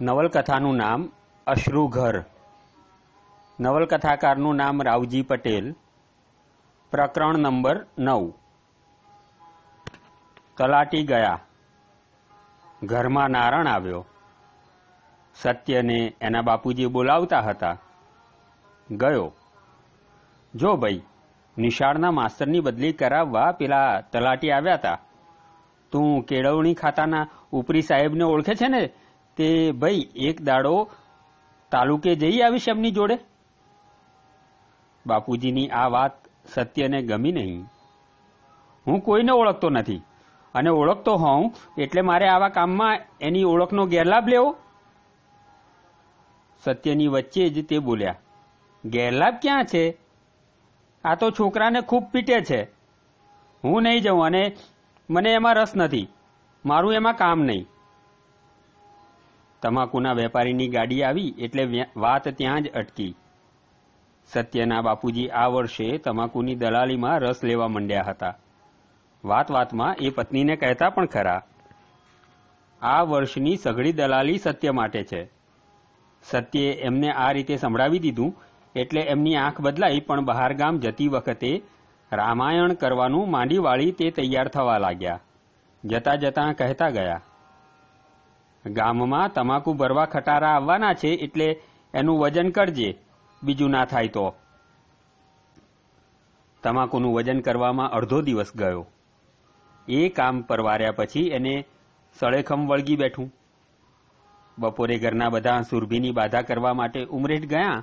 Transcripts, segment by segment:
નવલકથાનું નામ અશ્રુઘર નવલકથાકારનું નામ રાવજી પટેલ પ્રકરણ નંબર નવ તલાટી ગયા ઘરમાં નારણ આવ્યો સત્યને એના બાપુજી બોલાવતા હતા ગયો જો ભાઈ નિશાળના માસ્તરની બદલી કરાવવા પેલા તલાટી આવ્યા હતા તું કેળવણી ખાતાના ઉપરી સાહેબને ઓળખે છે ને તે ભાઈ એક દાડો તાલુકે જઈ આવીશ એમની જોડે બાપુજીની આ વાત સત્યને ગમી નહીં હું કોઈને ઓળખતો નથી અને ઓળખતો હોઉં એટલે મારે આવા કામમાં એની ઓળખનો ગેરલાભ લેવો સત્યની વચ્ચે જ તે બોલ્યા ગેરલાભ ક્યાં છે આ તો છોકરાને ખૂબ પીટે છે હું નહીં જઉં અને મને એમાં રસ નથી મારું એમાં કામ નહીં તમાકુના વેપારીની ગાડી આવી એટલે વાત ત્યાં જ અટકી સત્યના બાપુજી આ વર્ષે તમાકુની દલાલીમાં રસ લેવા માંડ્યા હતા વાત વાતમાં એ પત્નીને કહેતા પણ ખરા આ વર્ષની સઘળી દલાલી સત્ય માટે છે સત્યે એમને આ રીતે સંભળાવી દીધું એટલે એમની આંખ બદલાઈ પણ બહારગામ જતી વખતે રામાયણ કરવાનું માંડીવાળી તે તૈયાર થવા લાગ્યા જતા જતા કહેતા ગયા ગામમાં તમાકુ ભરવા ખટારા આવવાના છે એટલે એનું વજન કરજે બીજું ના થાય તો તમાકુનું વજન કરવામાં અડધો દિવસ ગયો એ કામ પરવાર્યા પછી એને સળેખમ વળગી બેઠું બપોરે ઘરના બધા સુરભીની બાધા કરવા માટે ઉમરેઠ ગયા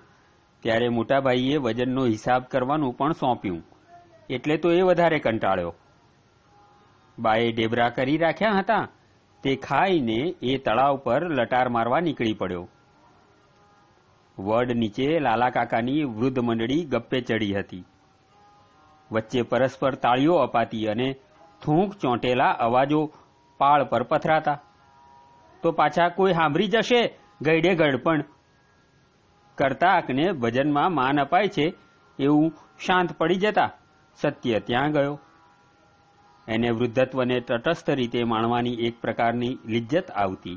ત્યારે મોટાભાઈએ વજનનો હિસાબ કરવાનું પણ સોંપ્યું એટલે તો એ વધારે કંટાળ્યો બાએ ડેબરા કરી રાખ્યા હતા તે ખાઈને એ તળાવ પર લટાર મારવા નીકળી પડ્યો વડ નીચે લાલા કાકાની વૃદ્ધ મંડળી ગપ્પે ચડી હતી વચ્ચે પરસ્પર તાળીઓ અપાતી અને થૂંક ચોંટેલા અવાજો પાળ પર પથરાતા તો પાછા કોઈ સાંભળી જશે ગઈડે ગડપણ કરતાકને ભજનમાં માન અપાય છે એવું શાંત પડી જતા સત્ય ત્યાં ગયો એને વૃદ્ધત્વને તટસ્થ રીતે માણવાની એક પ્રકારની લિજ્જત આવતી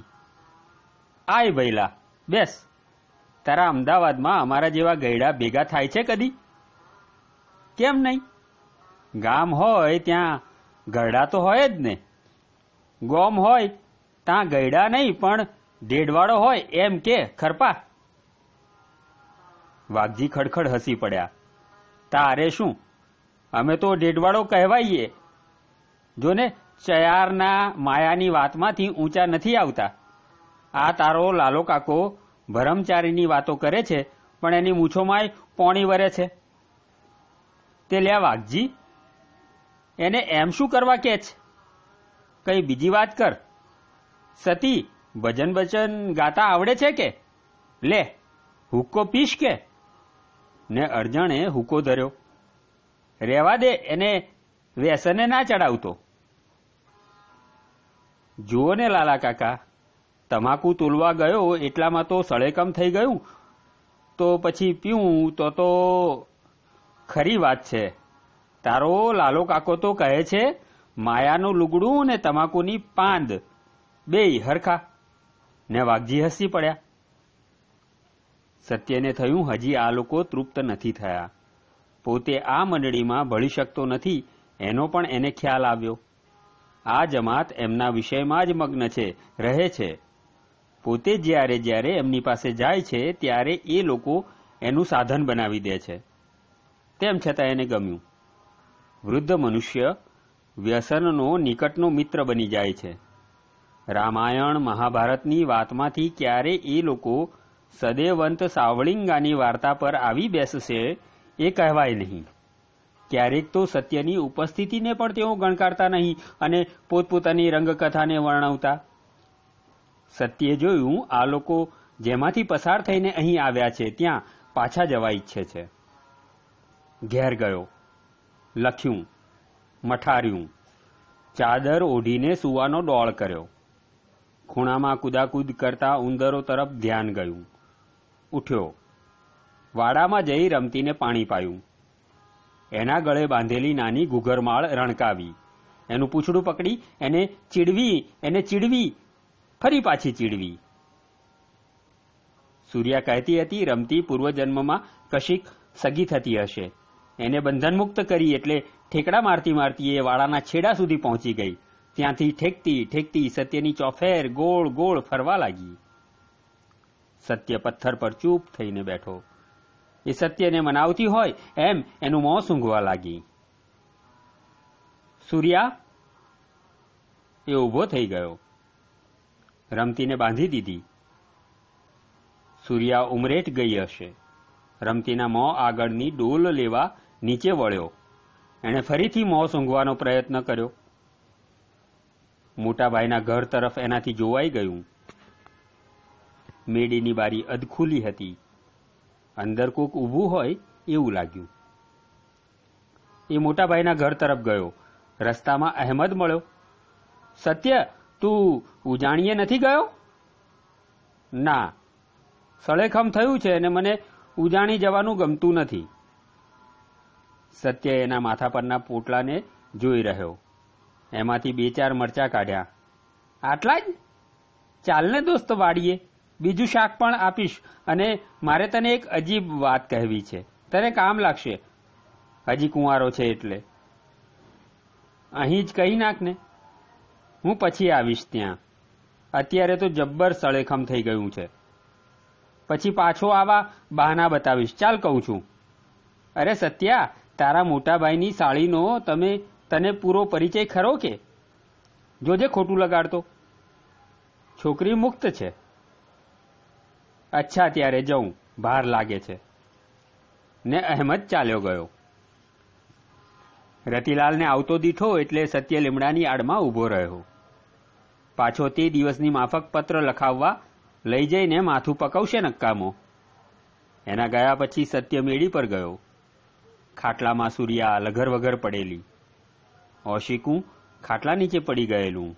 આય ભૈલા બેસ તારા અમદાવાદમાં અમારા જેવા ગયડા ભેગા થાય છે કદી કેમ નહીં ગામ હોય ત્યાં ગરડા તો હોય જ ને ગોમ હોય ત્યાં ગયડા નહીં પણ ઢેડવાળો હોય એમ કે ખરપા વાઘજી ખડખડ હસી પડ્યા તારે શું અમે તો ઢેડવાળો કહેવાઈએ જોને ચયારના માયાની વાતમાંથી ઊંચા નથી આવતા આ તારો લાલો કાકો ભરમચારીની વાતો કરે છે પણ એની મૂછોમાંય પોણી વરે છે તે લ્યા વાઘજી એને એમ શું કરવા કે છે કઈ બીજી વાત કર સતી ભજન વચન ગાતા આવડે છે કે લે હુક્કો પીશ કે ને અર્જણે હુક્કો ધર્યો રહેવા દે એને વ્યસને ના ચડાવતો જુઓ ને લાલા કાકા તમાકુ તુલવા ગયો એટલામાં તો સળેકમ થઈ ગયું તો પછી પીવું તો તો ખરી વાત છે તારો લાલો કાકો તો કહે છે માયાનું લુગડું ને તમાકુની પાંદ બે હરખા ને વાઘજી હસી પડ્યા સત્યને થયું હજી આ લોકો તૃપ્ત નથી થયા પોતે આ મંડળીમાં ભળી શકતો નથી એનો પણ એને ખ્યાલ આવ્યો આ જમાત એમના વિષયમાં જ મગ્ન છે રહે છે પોતે જ્યારે જ્યારે એમની પાસે જાય છે ત્યારે એ લોકો એનું સાધન બનાવી દે છે તેમ છતાં એને ગમ્યું વૃદ્ધ મનુષ્ય વ્યસનનો નિકટનો મિત્ર બની જાય છે રામાયણ મહાભારતની વાતમાંથી ક્યારે એ લોકો સદૈવંત સાવળિંગાની વાર્તા પર આવી બેસશે એ કહેવાય નહીં ક્યારેક તો સત્યની ઉપસ્થિતિને પણ તેઓ ગણકારતા નહીં અને પોતપોતાની રંગકથાને વર્ણવતા સત્યે જોયું આ લોકો જેમાંથી પસાર થઈને અહીં આવ્યા છે ત્યાં પાછા જવા ઈચ્છે છે ઘેર ગયો લખ્યું મઠાર્યું ચાદર ઓઢીને સુવાનો ડોળ કર્યો ખૂણામાં કુદાકૂદ કરતા ઉંદરો તરફ ધ્યાન ગયું ઉઠ્યો વાડામાં જઈ રમતીને પાણી પાયું એના ગળે બાંધેલી નાની ઘૂઘરમાળ રણકાવી એનું પૂછડું પકડી એને ચીડવી એને ચીડવી ફરી પાછી ચીડવી સૂર્યા કહેતી હતી રમતી પૂર્વજન્મમાં કશીક સગી થતી હશે એને બંધનમુક્ત કરી એટલે ઠેકડા મારતી મારતી એ વાળાના છેડા સુધી પહોંચી ગઈ ત્યાંથી ઠેકતી ઠેકતી સત્યની ચોફેર ગોળ ગોળ ફરવા લાગી સત્ય પથ્થર પર ચૂપ થઈને બેઠો એ સત્યને મનાવતી હોય એમ એનું મોં સૂંઘવા લાગી સૂર્યા એ ઊભો થઈ ગયો રમતીને બાંધી દીધી સૂર્યા ઉમરેટ ગઈ હશે રમતીના મોં આગળની ડોલ લેવા નીચે વળ્યો એણે ફરીથી મોં સૂંઘવાનો પ્રયત્ન કર્યો મોટાભાઈના ઘર તરફ એનાથી જોવાઈ ગયું મેડીની બારી અધખુલી હતી અંદર કોક ઊભું હોય એવું લાગ્યું એ મોટાભાઈના ઘર તરફ ગયો રસ્તામાં અહેમદ મળ્યો સત્ય તું ઉજાણીએ નથી ગયો ના સળેખમ થયું છે અને મને ઉજાણી જવાનું ગમતું નથી સત્ય એના માથા પરના પોટલાને જોઈ રહ્યો એમાંથી બે ચાર મરચા કાઢ્યા આટલા જ ચાલને દોસ્ત વાડીએ બીજું શાક પણ આપીશ અને મારે તને એક અજીબ વાત કહેવી છે તને કામ લાગશે હજી કુંવારો છે એટલે અહીં જ કહી નાખને હું પછી આવીશ ત્યાં અત્યારે તો જબ્બર સળેખમ થઈ ગયું છે પછી પાછો આવા બહાના બતાવીશ ચાલ કહું છું અરે સત્યા તારા મોટાભાઈની સાળીનો તમે તને પૂરો પરિચય ખરો કે જોજે ખોટું લગાડતો છોકરી મુક્ત છે અચ્છા ત્યારે જઉં ભાર લાગે છે ને અહેમદ ચાલ્યો ગયો રતિલાલને આવતો દીઠો એટલે સત્ય લીમડાની આડમાં ઊભો રહ્યો પાછો તે દિવસની માફક પત્ર લખાવવા લઈ જઈને માથું પકવશે નક્કામો એના ગયા પછી સત્ય મેળી પર ગયો ખાટલામાં સૂર્યા લઘર વઘર પડેલી ઓશિકું ખાટલા નીચે પડી ગયેલું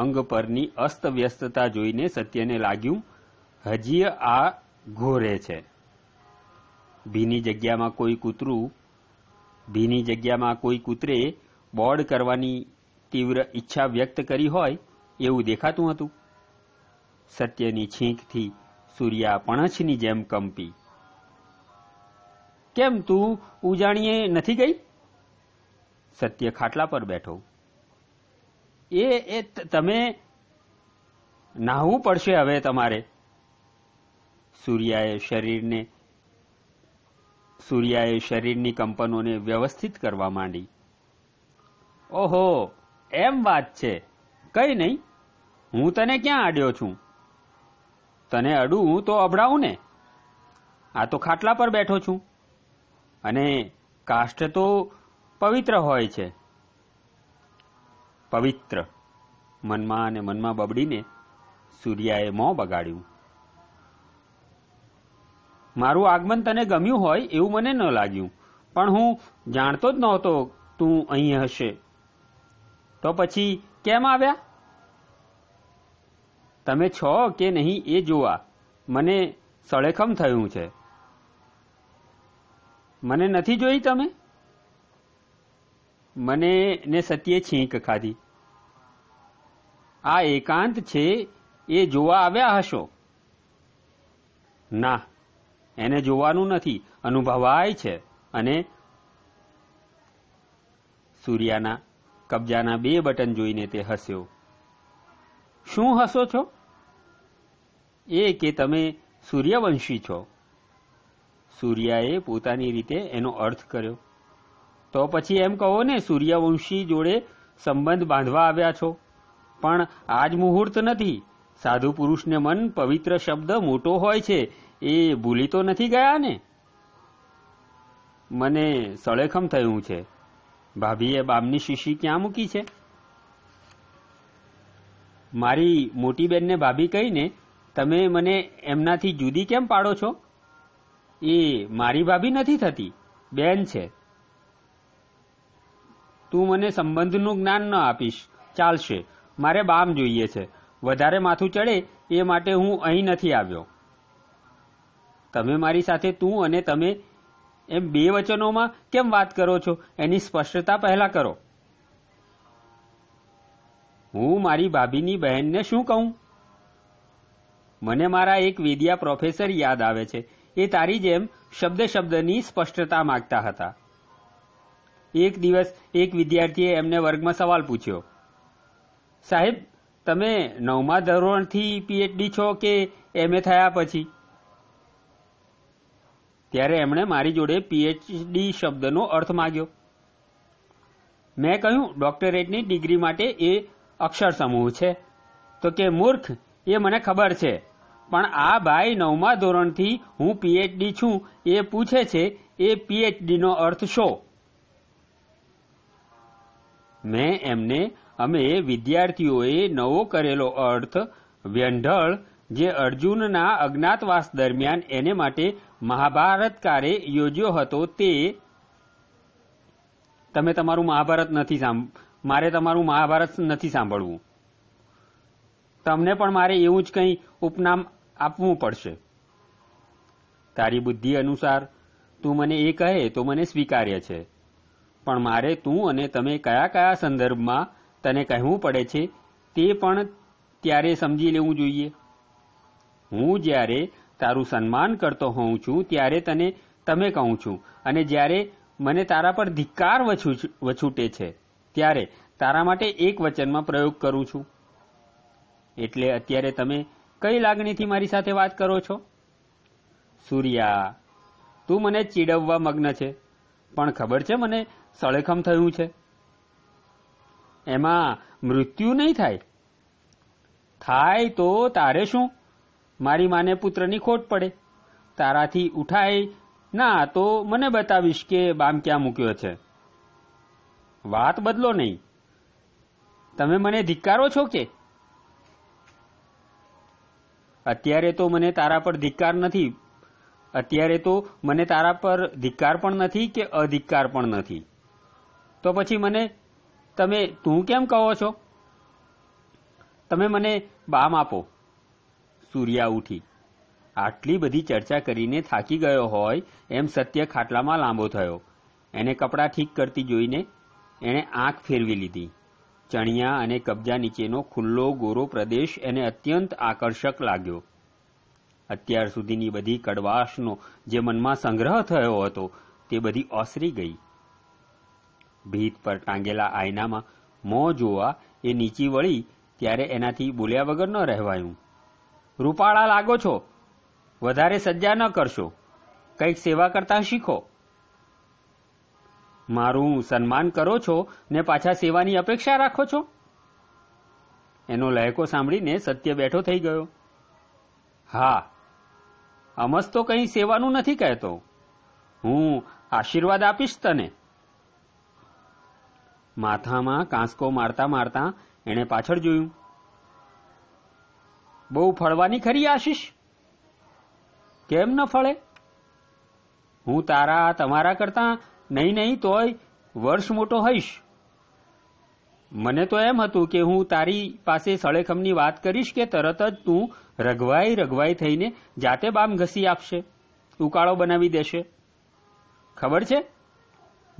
અંગ પરની અસ્તવ્યસ્તતા જોઈને સત્યને લાગ્યું હજી આ ઘોરે છે ભીની જગ્યામાં કોઈ કૂતરું ભીની જગ્યામાં કોઈ કૂતરે બોર્ડ કરવાની તીવ્ર ઈચ્છા વ્યક્ત કરી હોય એવું દેખાતું હતું સત્યની છીંકથી સૂર્યા પણછની જેમ કંપી કેમ તું ઉજાણીએ નથી ગઈ સત્ય ખાટલા પર બેઠો એ તમે નાહવું પડશે હવે તમારે સૂર્યાએ શરીરને સૂર્યાએ શરીરની કંપનોને વ્યવસ્થિત કરવા માંડી ઓહો એમ વાત છે કઈ નહીં હું તને ક્યાં આડ્યો છું તને અડું તો અભડાવું ને આ તો ખાટલા પર બેઠો છું અને કાષ્ટ તો પવિત્ર હોય છે પવિત્ર મનમાં અને મનમાં બબડીને સૂર્યાએ મોં બગાડ્યું મારું આગમન તને ગમ્યું હોય એવું મને ન લાગ્યું પણ હું જાણતો જ નહોતો તું અહીં હશે તો પછી કેમ આવ્યા તમે છો કે નહીં એ જોવા મને સળેખમ થયું છે મને નથી જોઈ તમે મને ને સત્યે છીંક ખાધી આ એકાંત છે એ જોવા આવ્યા હશો ના એને જોવાનું નથી અનુભવાય છે અને સૂર્યાના કબજાના બે બટન જોઈને તે હસ્યો શું હસો છો એ કે તમે સૂર્યવંશી છો સૂર્યાએ પોતાની રીતે એનો અર્થ કર્યો તો પછી એમ કહો ને સૂર્યવંશી જોડે સંબંધ બાંધવા આવ્યા છો પણ આજ મુહૂર્ત નથી સાધુ પુરુષને મન પવિત્ર શબ્દ મોટો હોય છે એ ભૂલી તો નથી ગયા ને મને સળેખમ થયું છે ભાભીએ બામની શીશી ક્યાં મૂકી છે મારી મોટી બેનને ભાભી કહીને તમે મને એમનાથી જુદી કેમ પાડો છો એ મારી ભાભી નથી થતી બેન છે તું મને સંબંધનું જ્ઞાન ન આપીશ ચાલશે મારે બામ જોઈએ છે વધારે માથું ચડે એ માટે હું અહીં નથી આવ્યો તમે મારી સાથે તું અને તમે એમ બે વચનોમાં કેમ વાત કરો છો એની સ્પષ્ટતા પહેલા કરો હું મારી ભાભીની બહેનને શું કહું મને મારા એક વેદિયા પ્રોફેસર યાદ આવે છે એ તારી જેમ શબ્દ શબ્દની સ્પષ્ટતા માગતા હતા એક દિવસ એક વિદ્યાર્થીએ એમને વર્ગમાં સવાલ પૂછ્યો સાહેબ તમે નવમા ધોરણથી પીએચડી છો કે એમએ થયા પછી ત્યારે એમણે મારી જોડે પીએચડી શબ્દનો અર્થ માગ્યો મેં કહ્યું ડોક્ટરેટની ડિગ્રી માટે એ અક્ષર સમૂહ છે તો કે મૂર્ખ એ મને ખબર છે પણ આ ભાઈ નવમા ધોરણથી હું પીએચડી છું એ પૂછે છે એ પીએચડીનો અર્થ શો મેં એમને અમે વિદ્યાર્થીઓએ નવો કરેલો અર્થ વ્યંઢળ જે અર્જુનના અજ્ઞાતવાસ દરમિયાન એને માટે મહાભારત કારે યોજ્યો હતો તે તમે તમારું મહાભારત નથી મારે તમારું મહાભારત નથી સાંભળવું તમને પણ મારે એવું જ કંઈ ઉપનામ આપવું પડશે તારી બુદ્ધિ અનુસાર તું મને એ કહે તો મને સ્વીકાર્ય છે પણ મારે તું અને તમે કયા કયા સંદર્ભમાં તને કહેવું પડે છે તે પણ ત્યારે સમજી લેવું જોઈએ હું જ્યારે તારું સન્માન કરતો હોઉં છું ત્યારે તને તમે કહું છું અને જ્યારે મને તારા પર ધિક્કાર વછૂટે છે ત્યારે તારા માટે એક વચનમાં પ્રયોગ કરું છું એટલે અત્યારે તમે કઈ લાગણીથી મારી સાથે વાત કરો છો સૂર્યા તું મને ચીડવવા મગ્ન છે પણ ખબર છે મને સળેખમ થયું છે એમાં મૃત્યુ નહીં થાય થાય તો તારે શું મારી માને પુત્રની ખોટ પડે તારાથી ઉઠાય ના તો મને બતાવીશ કે બામ ક્યાં મૂક્યો છે વાત બદલો નહીં તમે મને ધિક્કારો છો કે અત્યારે તો મને તારા પર ધિક્કાર નથી અત્યારે તો મને તારા પર ધિક્કાર પણ નથી કે અધિકાર પણ નથી તો પછી મને તમે તું કેમ કહો છો તમે મને બામ આપો સૂર્યા ઉઠી આટલી બધી ચર્ચા કરીને થાકી ગયો હોય એમ સત્ય ખાટલામાં લાંબો થયો એને કપડાં ઠીક કરતી જોઈને એણે આંખ ફેરવી લીધી ચણિયા અને કબજા નીચેનો ખુલ્લો ગોરો પ્રદેશ એને અત્યંત આકર્ષક લાગ્યો અત્યાર સુધીની બધી કડવાશનો જે મનમાં સંગ્રહ થયો હતો તે બધી ઓસરી ગઈ ભીત પર ટાંગેલા આયનામાં મોં જોવા એ નીચી વળી ત્યારે એનાથી બોલ્યા વગર ન રહેવાયું રૂપાળા લાગો છો વધારે સજ્જા ન કરશો કંઈક સેવા કરતા શીખો મારું સન્માન કરો છો ને પાછા સેવાની અપેક્ષા રાખો છો એનો લહેકો સાંભળીને સત્ય બેઠો થઈ ગયો હા અમસ તો કંઈ સેવાનું નથી કહેતો હું આશીર્વાદ આપીશ તને માથામાં કાંસકો મારતા મારતા એણે પાછળ જોયું બહુ ફળવાની ખરી આશીષ કેમ ન ફળે હું તારા તમારા કરતા નહીં નહીં તોય વર્ષ મોટો હઈશ મને તો એમ હતું કે હું તારી પાસે સળેખમની વાત કરીશ કે તરત જ તું રઘવાઈ રઘવાઈ થઈને જાતે બામ ઘસી આપશે ઉકાળો બનાવી દેશે ખબર છે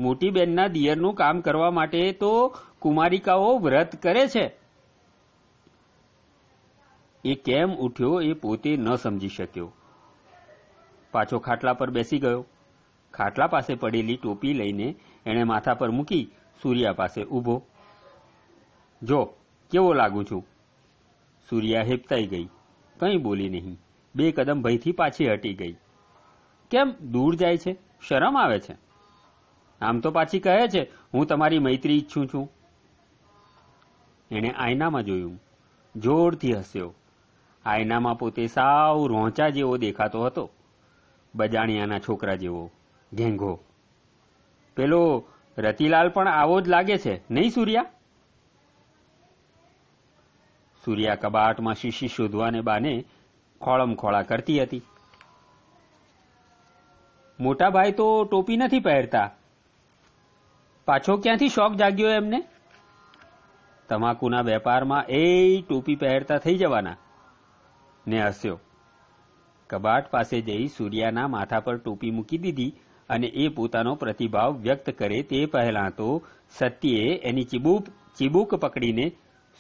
મોટી બેનના દિયરનું કામ કરવા માટે તો કુમારિકાઓ વ્રત કરે છે એ કેમ ઉઠ્યો એ પોતે ન સમજી શક્યો પાછો ખાટલા પર બેસી ગયો ખાટલા પાસે પડેલી ટોપી લઈને એણે માથા પર મૂકી સૂર્યા પાસે ઊભો જો કેવો લાગુ છું સૂર્યા હેપતાઈ ગઈ કંઈ બોલી નહીં બે કદમ ભયથી પાછી હટી ગઈ કેમ દૂર જાય છે શરમ આવે છે આમ તો પાછી કહે છે હું તમારી મૈત્રી ઈચ્છું છું એણે આયનામાં જોયું જોરથી હસ્યો આયનામાં પોતે સાવ રોંચા જેવો દેખાતો હતો બજાણિયાના છોકરા જેવો ઘેંઘો પેલો રતિલાલ પણ આવો જ લાગે છે નહીં સૂર્યા સૂર્યા કબાટમાં શીશી શોધવાને બાને ખોળમ ખોળા કરતી હતી મોટા ભાઈ તો ટોપી નથી પહેરતા પાછો ક્યાંથી શોખ જાગ્યો એમને તમાકુના વેપારમાં એ ટોપી પહેરતા થઈ જવાના ને હસ્યો કબાટ પાસે જઈ સૂર્યાના માથા પર ટોપી મૂકી દીધી અને એ પોતાનો પ્રતિભાવ વ્યક્ત કરે તે પહેલાં તો સત્યે એની ચીબૂક ચીબૂક પકડીને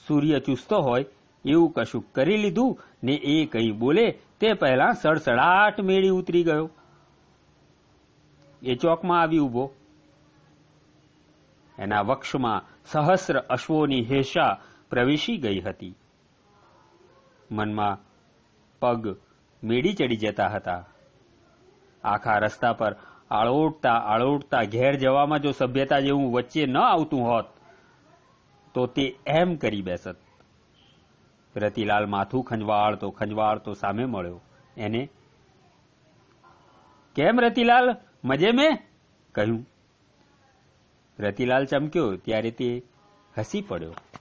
સૂર્ય ચૂસતો હોય એવું કશુંક કરી લીધું ને એ કંઈ બોલે તે પહેલાં સડસડાટ મેળી ઉતરી ગયો એ ચોકમાં આવી ઊભો એના વક્ષમાં સહસ્ર અશ્વોની હેષા પ્રવેશી ગઈ હતી મનમાં પગ મેડી ચડી જતા હતા આખા રસ્તા પર આળોટતા આળોટતા ઘેર જવામાં જો સભ્યતા જેવું વચ્ચે ન આવતું હોત તો તે એમ કરી બેસત રતિલાલ માથું ખંજવાળતો ખંજવાળતો સામે મળ્યો એને કેમ રતિલાલ મજે મેં કહ્યું રતિલાલ ચમક્યો ત્યારે તે હસી પડ્યો